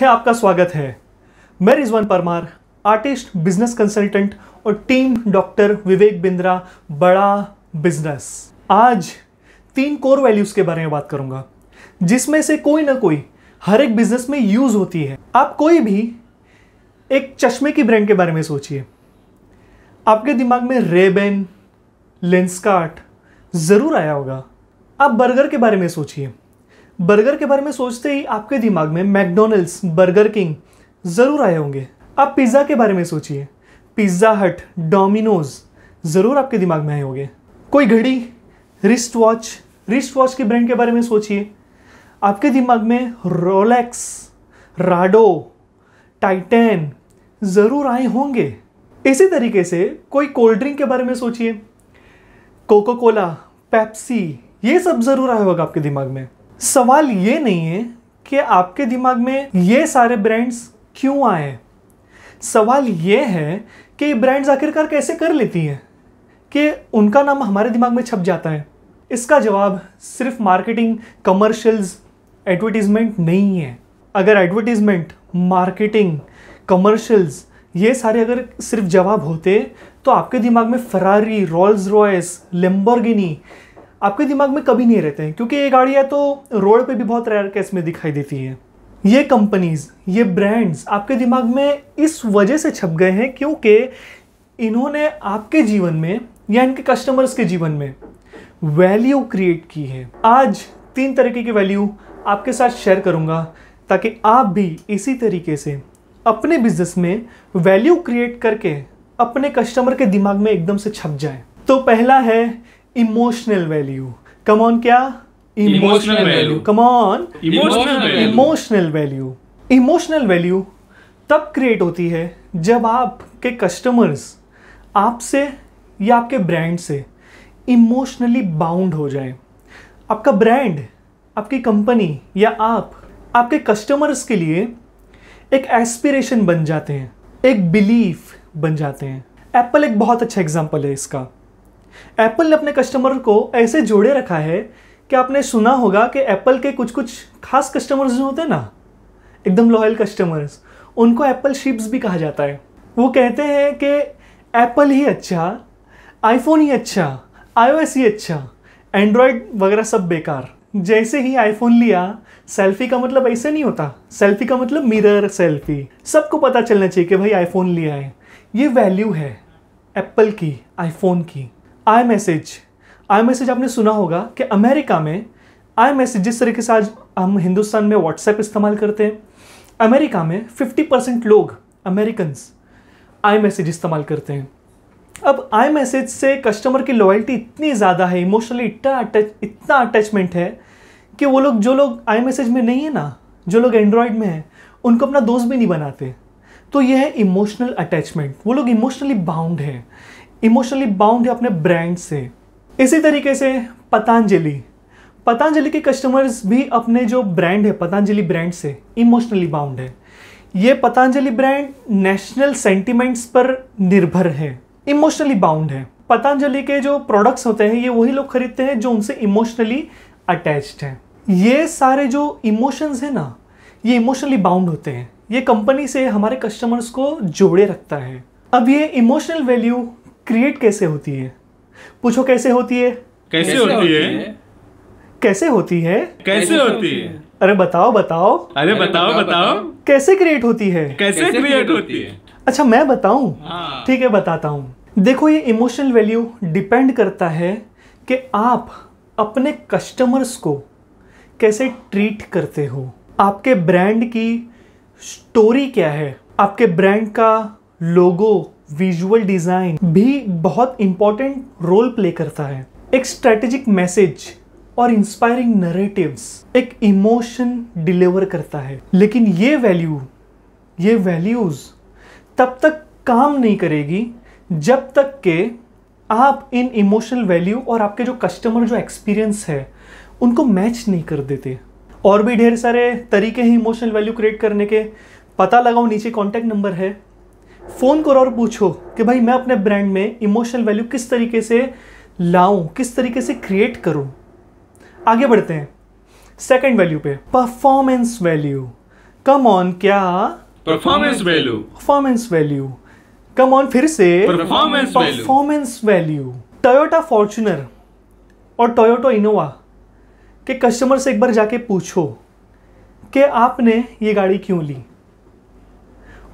है आपका स्वागत है मैं Rizwan Parmar artist business consultant और team doctor Vivek Bindra Bada Business आज तीन कोर वैल्यूज़ के बारे में बात करूंगा जिसमें से कोई ना कोई हर एक बिजनेस में यूज़ होती है आप कोई भी एक चश्मे की ब्रांड के बारे में सोचिए आपके दिमाग में रेबेन लेंसकार्ट ज़रूर आया होगा आप बर्गर के बारे में सोचिए बर्गर के बारे में सोचते ही आपके दिमाग में मैकडोनल्ड्स बर्गर किंग ज़रूर आए होंगे आप पिज़्ज़ा के बारे में सोचिए पिज़्ज़ा हट डोमिनोज ज़रूर आपके दिमाग में आए होंगे कोई घड़ी रिस्ट वॉच रिस्ट वॉच के ब्रांड के बारे में सोचिए आपके दिमाग में रोलेक्स राडो टाइटेन ज़रूर आए होंगे इसी तरीके से कोई कोल्ड ड्रिंक के बारे में सोचिए कोको कोला पेप्सी ये सब ज़रूर आया होगा आपके दिमाग में सवाल ये नहीं है कि आपके दिमाग में ये सारे ब्रांड्स क्यों आए सवाल ये है कि ये ब्रांड्स आखिरकार कैसे कर लेती हैं कि उनका नाम हमारे दिमाग में छप जाता है इसका जवाब सिर्फ मार्केटिंग कमर्शियल्स एडवर्टीज़मेंट नहीं है अगर एडवर्टीज़मेंट मार्केटिंग कमर्शियल्स ये सारे अगर सिर्फ जवाब होते तो आपके दिमाग में फरारी रॉल्स रॉयस लेम्बरगिनी आपके दिमाग में कभी नहीं रहते हैं क्योंकि ये गाड़ियाँ तो रोड पर भी बहुत रेयर केस में दिखाई देती हैं ये कंपनीज ये ब्रांड्स आपके दिमाग में इस वजह से छप गए हैं क्योंकि इन्होंने आपके जीवन में या इनके कस्टमर्स के जीवन में वैल्यू क्रिएट की है आज तीन तरीके की वैल्यू आपके साथ शेयर करूँगा ताकि आप भी इसी तरीके से अपने बिजनेस में वैल्यू क्रिएट करके अपने कस्टमर के दिमाग में एकदम से छप जाए तो पहला है इमोशनल वैल्यू कम ऑन क्या emotional value come on emotional value emotional value तब क्रिएट होती है जब आपके कस्टमर्स आपसे या आपके ब्रांड से इमोशनली बाउंड हो जाए आपका ब्रांड आपकी कंपनी या आप आपके कस्टमर्स के लिए एक एस्पिरेशन बन जाते हैं एक बिलीफ बन जाते हैं एप्पल एक बहुत अच्छा एग्जाम्पल है इसका एप्पल ने अपने कस्टमर को ऐसे जोड़े रखा है कि आपने सुना होगा कि एप्पल के कुछ कुछ खास कस्टमर्स जो होते हैं ना एकदम लॉयल कस्टमर्स उनको एप्पल शिप्स भी कहा जाता है वो कहते हैं कि एप्पल ही अच्छा आईफोन ही अच्छा आईओएस ही अच्छा एंड्रॉयड वगैरह सब बेकार जैसे ही आईफोन लिया सेल्फी का मतलब ऐसे नहीं होता सेल्फी का मतलब मिरर सेल्फी सबको पता चलना चाहिए कि भाई आईफोन लिया है ये वैल्यू है एप्पल की आईफोन की आई मैसेज आई मैसेज आपने सुना होगा कि अमेरिका में आई मैसेज जिस तरीके से आज हम हिंदुस्तान में व्हाट्सएप इस्तेमाल करते हैं अमेरिका में 50 परसेंट लोग अमेरिकन आई मैसेज इस्तेमाल करते हैं अब आई मैसेज से कस्टमर की लॉयल्टी इतनी ज़्यादा है इमोशनली इतना अटैच इतना अटैचमेंट है कि वो लोग जो लोग आई मैसेज में नहीं है ना जो लोग एंड्रॉयड में हैं उनको अपना दोस्त भी नहीं बनाते तो यह है इमोशनल अटैचमेंट वो लोग इमोशनली बाउंड हैं इमोशनली बाउंड है अपने ब्रांड से इसी तरीके से पतंजलि पतंजलि के कस्टमर्स भी अपने जो ब्रांड है पतंजलि ब्रांड से इमोशनली बाउंड है ये पतंजलि ब्रांड नेशनल सेंटिमेंट्स पर निर्भर है इमोशनली बाउंड है पतंजलि के जो प्रोडक्ट्स होते हैं ये वही लोग खरीदते हैं जो उनसे इमोशनली अटैच्ड हैं ये सारे जो इमोशंस हैं ना ये इमोशनली बाउंड होते हैं ये कंपनी से हमारे कस्टमर्स को जोड़े रखता है अब ये इमोशनल वैल्यू क्रिएट कैसे होती है पूछो कैसे होती है कैसे होती है कैसे होती है कैसे होती है अरे बताओ बताओ अरे बताओ बताओ कैसे क्रिएट होती है कैसे क्रिएट होती है अच्छा मैं बताऊं हाँ। ठीक है बताता हूं देखो ये इमोशनल वैल्यू डिपेंड करता है कि आप अपने कस्टमर्स को कैसे ट्रीट करते हो आपके ब्रांड की स्टोरी क्या है आपके ब्रांड का लोगो विजुअल डिज़ाइन भी बहुत इम्पॉर्टेंट रोल प्ले करता है एक स्ट्रेटेजिक मैसेज और इंस्पायरिंग नरेटिव्स एक इमोशन डिलीवर करता है लेकिन ये वैल्यू ये वैल्यूज़ तब तक काम नहीं करेगी जब तक के आप इन इमोशनल वैल्यू और आपके जो कस्टमर जो एक्सपीरियंस है उनको मैच नहीं कर देते और भी ढेर सारे तरीके हैं इमोशनल वैल्यू क्रिएट करने के पता लगाओ नीचे कॉन्टैक्ट नंबर है फ़ोन करो और पूछो कि भाई मैं अपने ब्रांड में इमोशनल वैल्यू किस तरीके से लाऊं किस तरीके से क्रिएट करूं आगे बढ़ते हैं सेकंड वैल्यू पे परफॉर्मेंस वैल्यू कम ऑन क्या performance value performance value come on फिर से performance performance value Toyota Fortuner और टोयोटो इनोवा के कस्टमर से एक बार जाके पूछो कि आपने ये गाड़ी क्यों ली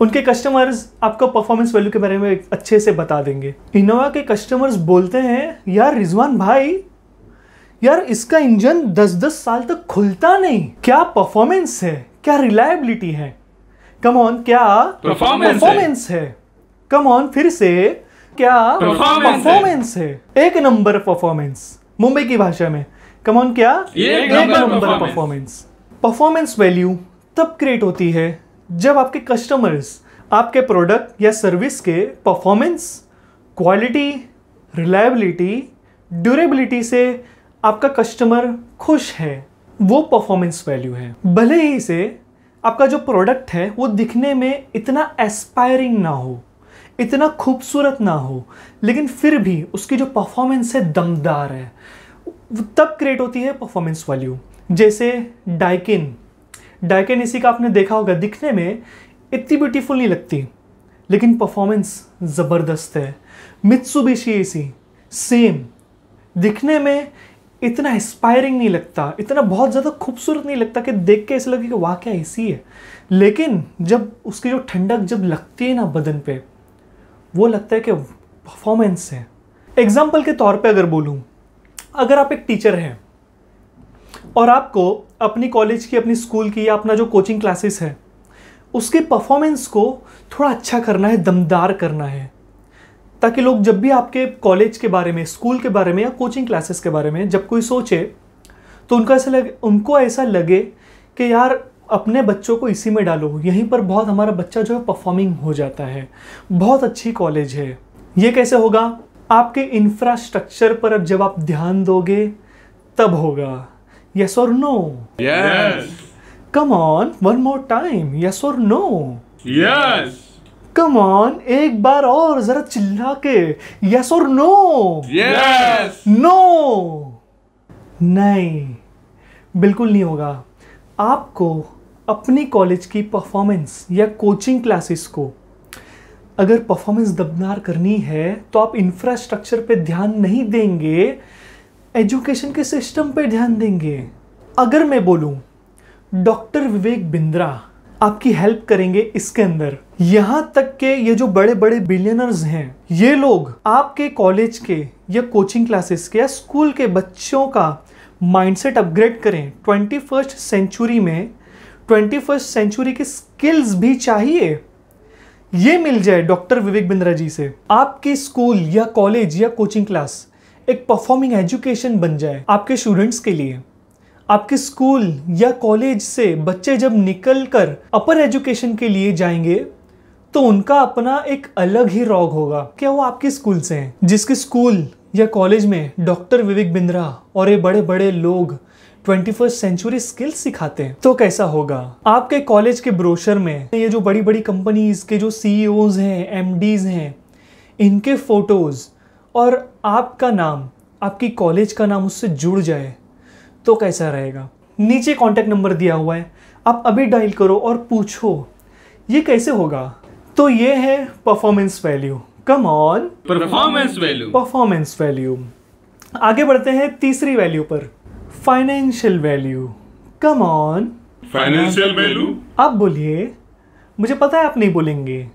उनके कस्टमर्स आपको परफॉर्मेंस वैल्यू के बारे में अच्छे से बता देंगे इनोवा के कस्टमर्स बोलते हैं यार रिजवान भाई यार इसका इंजन 10-10 साल तक खुलता नहीं क्या परफॉर्मेंस है क्या रिलायबिलिटी है कम ऑन क्या परफॉर्मेंस है कम ऑन फिर से क्या परफॉर्मेंस है एक नंबर परफॉर्मेंस मुंबई की भाषा में कम ऑन क्या एक नंबर परफॉर्मेंस परफॉर्मेंस वैल्यू तब क्रिएट होती है जब आपके कस्टमर्स आपके प्रोडक्ट या सर्विस के परफॉर्मेंस क्वालिटी रिलायबिलिटी ड्यूरेबिलिटी से आपका कस्टमर खुश है वो परफॉर्मेंस वैल्यू है भले ही से आपका जो प्रोडक्ट है वो दिखने में इतना एस्पायरिंग ना हो इतना खूबसूरत ना हो लेकिन फिर भी उसकी जो परफॉर्मेंस है दमदार है तब क्रिएट होती है परफॉर्मेंस वैल्यू जैसे डाइकिन डायकेन का आपने देखा होगा दिखने में इतनी ब्यूटीफुल नहीं लगती लेकिन परफॉर्मेंस ज़बरदस्त है मित्सुबिशी सी सेम दिखने में इतना इंस्पायरिंग नहीं लगता इतना बहुत ज़्यादा खूबसूरत नहीं लगता कि देख के ऐसे लगे कि वाह क्या ऐसी है लेकिन जब उसकी जो ठंडक जब लगती है ना बदन पे वो लगता है कि परफॉर्मेंस है एग्जाम्पल के तौर पे अगर बोलूँ अगर आप एक टीचर हैं और आपको अपनी कॉलेज की अपनी स्कूल की या अपना जो कोचिंग क्लासेस है उसके परफॉर्मेंस को थोड़ा अच्छा करना है दमदार करना है ताकि लोग जब भी आपके कॉलेज के बारे में स्कूल के बारे में या कोचिंग क्लासेस के बारे में जब कोई सोचे तो उनका ऐसा लगे उनको ऐसा लगे कि यार अपने बच्चों को इसी में डालो यहीं पर बहुत हमारा बच्चा जो है परफॉर्मिंग हो जाता है बहुत अच्छी कॉलेज है ये कैसे होगा आपके इंफ्रास्ट्रक्चर पर अब जब आप ध्यान दोगे तब होगा Yes or no? Yes. Come on, one more time. Yes or no? Yes. Come on, एक बार और जरा चिल्ला के yes or no? Yes. No. नहीं बिल्कुल नहीं होगा आपको अपने कॉलेज की परफॉर्मेंस या कोचिंग क्लासेस को अगर परफॉर्मेंस दबनार करनी है तो आप इंफ्रास्ट्रक्चर पे ध्यान नहीं देंगे एजुकेशन के सिस्टम पे ध्यान देंगे अगर मैं बोलूँ डॉक्टर विवेक बिंद्रा आपकी हेल्प करेंगे इसके अंदर यहाँ तक के ये जो बड़े बड़े बिलियनर्स हैं ये लोग आपके कॉलेज के या कोचिंग क्लासेस के या स्कूल के बच्चों का माइंडसेट अपग्रेड करें ट्वेंटी फर्स्ट सेंचुरी में ट्वेंटी फर्स्ट सेंचुरी की स्किल्स भी चाहिए ये मिल जाए डॉक्टर विवेक बिंद्रा जी से आपके स्कूल या कॉलेज या कोचिंग क्लास एक परफॉर्मिंग एजुकेशन बन जाए आपके स्टूडेंट्स के लिए आपके स्कूल या कॉलेज से बच्चे जब निकल कर अपर एजुकेशन के लिए जाएंगे तो उनका अपना एक अलग ही रॉग होगा क्या वो आपके स्कूल से हैं जिसके स्कूल या कॉलेज में डॉक्टर विवेक बिंद्रा और ये बड़े बड़े लोग ट्वेंटी फर्स्ट सेंचुरी स्किल्स सिखाते हैं तो कैसा होगा आपके कॉलेज के ब्रोशर में ये जो बड़ी बड़ी कंपनीज के जो सीईओज e हैं एम हैं इनके फोटोज़ और आपका नाम आपकी कॉलेज का नाम उससे जुड़ जाए तो कैसा रहेगा नीचे कॉन्टैक्ट नंबर दिया हुआ है आप अभी डायल करो और पूछो ये कैसे होगा तो ये है performance value come on performance value performance value आगे बढ़ते हैं तीसरी वैल्यू पर financial value come on financial value आप बोलिए मुझे पता है आप नहीं बोलेंगे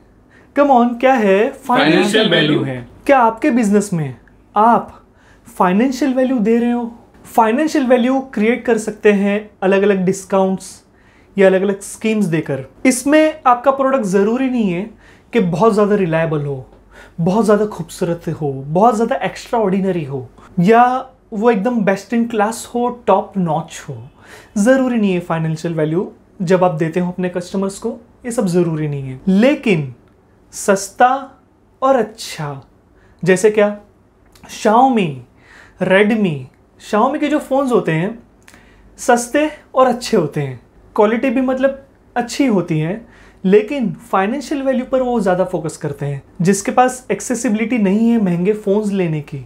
कम ऑन क्या है फाइनेंशियल वैल्यू है क्या आपके बिजनेस में आप फाइनेंशियल वैल्यू दे रहे हो फाइनेंशियल वैल्यू क्रिएट कर सकते हैं अलग अलग डिस्काउंट्स या अलग अलग स्कीम्स देकर इसमें आपका प्रोडक्ट ज़रूरी नहीं है कि बहुत ज़्यादा रिलायबल हो बहुत ज़्यादा खूबसूरत हो बहुत ज़्यादा एक्स्ट्रा ऑर्डिनरी हो या वो एकदम बेस्ट इन क्लास हो टॉप नॉच हो ज़रूरी नहीं है फाइनेंशियल वैल्यू जब आप देते हो अपने कस्टमर्स को ये सब ज़रूरी नहीं है लेकिन सस्ता और अच्छा जैसे क्या शाओमी रेडमी शाओमी के जो फ़ोन्स होते हैं सस्ते और अच्छे होते हैं क्वालिटी भी मतलब अच्छी होती है लेकिन फाइनेंशियल वैल्यू पर वो ज़्यादा फोकस करते हैं जिसके पास एक्सेसिबिलिटी नहीं है महंगे फ़ोन्स लेने की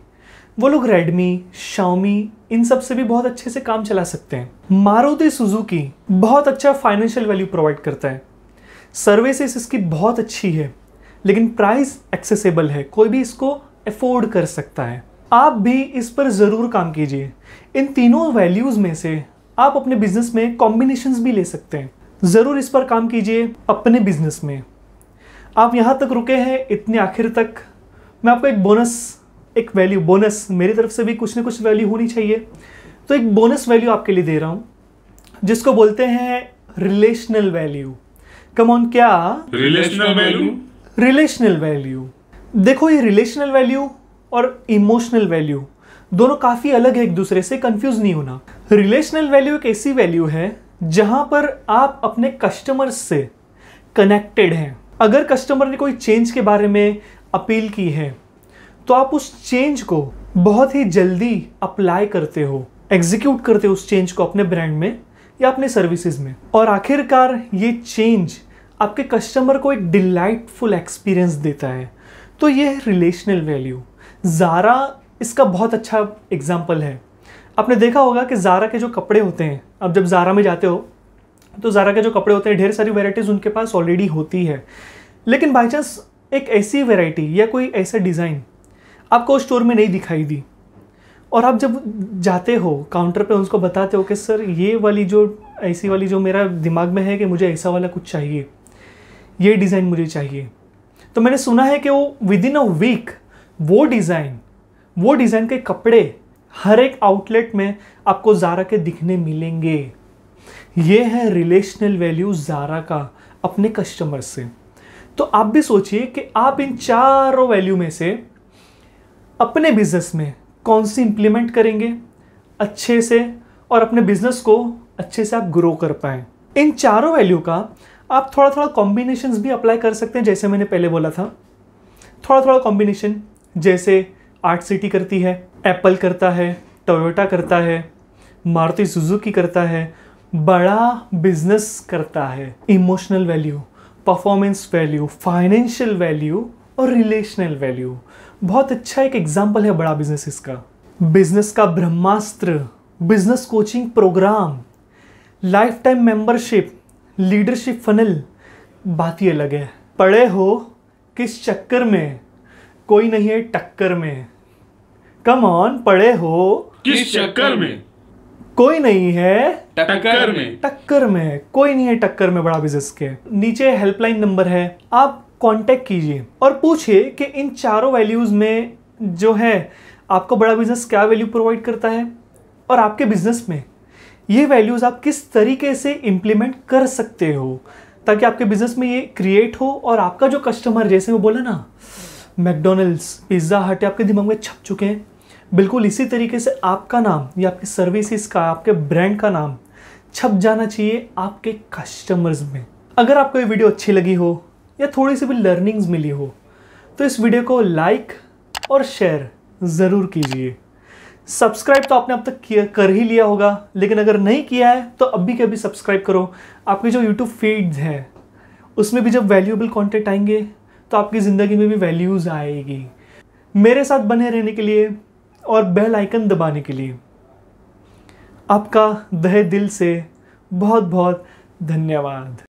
वो लोग रेडमी शाओमी इन सब से भी बहुत अच्छे से काम चला सकते हैं मारुति सुजुकी बहुत अच्छा फाइनेंशियल वैल्यू प्रोवाइड करता है सर्विसेस इसकी बहुत अच्छी है लेकिन प्राइस एक्सेसिबल है कोई भी इसको अफोर्ड कर सकता है आप भी इस पर ज़रूर काम कीजिए इन तीनों वैल्यूज़ में से आप अपने बिजनेस में कॉम्बिनेशन भी ले सकते हैं ज़रूर इस पर काम कीजिए अपने बिजनेस में आप यहाँ तक रुके हैं इतने आखिर तक मैं आपको एक बोनस एक वैल्यू बोनस मेरी तरफ से भी कुछ ना कुछ वैल्यू होनी चाहिए तो एक बोनस वैल्यू आपके लिए दे रहा हूँ जिसको बोलते हैं रिलेशनल वैल्यू कम ऑन क्या रिलेशनल वैल्यू रिलेशनल वैल्यू देखो ये रिलेशनल वैल्यू और इमोशनल वैल्यू दोनों काफ़ी अलग है एक दूसरे से कंफ्यूज नहीं होना रिलेशनल वैल्यू एक ऐसी वैल्यू है जहाँ पर आप अपने कस्टमर से कनेक्टेड हैं अगर कस्टमर ने कोई चेंज के बारे में अपील की है तो आप उस चेंज को बहुत ही जल्दी अप्लाई करते हो एग्जीक्यूट करते हो उस चेंज को अपने ब्रांड में या अपने सर्विसेज में और आखिरकार ये चेंज आपके कस्टमर को एक डिलाइटफुल एक्सपीरियंस देता है तो ये है रिलेशनल वैल्यू ज़ारा इसका बहुत अच्छा एग्जाम्पल है आपने देखा होगा कि ज़ारा के जो कपड़े होते हैं अब जब ज़ारा में जाते हो तो ज़ारा के जो कपड़े होते हैं ढेर सारी वेराइटीज़ उनके पास ऑलरेडी होती है लेकिन बाई चांस एक ऐसी वेराइटी या कोई ऐसा डिज़ाइन आपको स्टोर में नहीं दिखाई दी और आप जब जाते हो काउंटर पे उसको बताते हो कि सर ये वाली जो ऐसी वाली जो मेरा दिमाग में है कि मुझे ऐसा वाला कुछ चाहिए ये डिज़ाइन मुझे चाहिए तो मैंने सुना है कि वो विद इन अ वीक वो डिज़ाइन वो डिज़ाइन के कपड़े हर एक आउटलेट में आपको ज़ारा के दिखने मिलेंगे ये है रिलेशनल वैल्यू ज़ारा का अपने कस्टमर से तो आप भी सोचिए कि आप इन चारों वैल्यू में से अपने बिजनेस में कौन सी इंप्लीमेंट करेंगे अच्छे से और अपने बिजनेस को अच्छे से आप ग्रो कर पाए इन चारों वैल्यू का आप थोड़ा थोड़ा कॉम्बिनेशन भी अप्लाई कर सकते हैं जैसे मैंने पहले बोला था थोड़ा थोड़ा कॉम्बिनेशन जैसे आर्ट सिटी करती है एप्पल करता है टोयोटा करता है मारुति सुजुकी करता है बड़ा बिजनेस करता है emotional value performance value financial value और रिलेशनल वैल्यू बहुत अच्छा एक एग्जाम्पल है बड़ा बिजनेस इसका बिजनेस का ब्रह्मास्त्र business coaching program lifetime membership leadership funnel बात ही अलग है पड़े हो किस चक्कर में कोई नहीं है टक्कर में कम ऑन पड़े हो किस चक्कर में कोई नहीं है टक्कर में टक्कर में कोई नहीं है टक्कर में बड़ा बिजनेस के नीचे हेल्पलाइन नंबर है आप कांटेक्ट कीजिए और पूछिए कि इन चारों वैल्यूज़ में जो है आपको बड़ा बिजनेस क्या वैल्यू प्रोवाइड करता है और आपके बिजनेस में ये वैल्यूज़ आप किस तरीके से इम्प्लीमेंट कर सकते हो ताकि आपके बिजनेस में ये क्रिएट हो और आपका जो कस्टमर जैसे वो बोला ना मैकडोनल्ड्स पिज़्ज़ा हट आपके दिमाग में छप चुके हैं बिल्कुल इसी तरीके से आपका नाम या आपकी सर्विसेज का आपके ब्रांड का नाम छप जाना चाहिए आपके कस्टमर्स में अगर आपको ये वीडियो अच्छी लगी हो या थोड़ी सी भी लर्निंग्स मिली हो तो इस वीडियो को लाइक और शेयर ज़रूर कीजिए सब्सक्राइब तो आपने अब तक किया कर ही लिया होगा लेकिन अगर नहीं किया है तो अभी के अभी सब्सक्राइब करो आपके जो यूट्यूब फीड्स हैं उसमें भी जब वैल्यूएबल कंटेंट आएंगे तो आपकी ज़िंदगी में भी वैल्यूज़ आएगी मेरे साथ बने रहने के लिए और बेल आइकन दबाने के लिए आपका दह दिल से बहुत बहुत धन्यवाद